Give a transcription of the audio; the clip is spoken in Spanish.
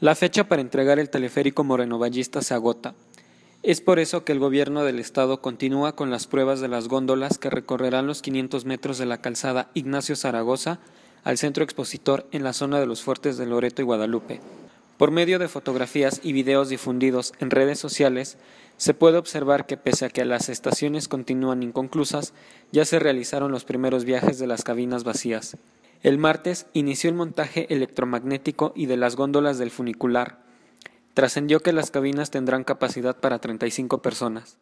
La fecha para entregar el teleférico morenovallista se agota. Es por eso que el gobierno del estado continúa con las pruebas de las góndolas que recorrerán los 500 metros de la calzada Ignacio Zaragoza al centro expositor en la zona de los fuertes de Loreto y Guadalupe. Por medio de fotografías y videos difundidos en redes sociales, se puede observar que pese a que las estaciones continúan inconclusas, ya se realizaron los primeros viajes de las cabinas vacías. El martes inició el montaje electromagnético y de las góndolas del funicular. Trascendió que las cabinas tendrán capacidad para 35 personas.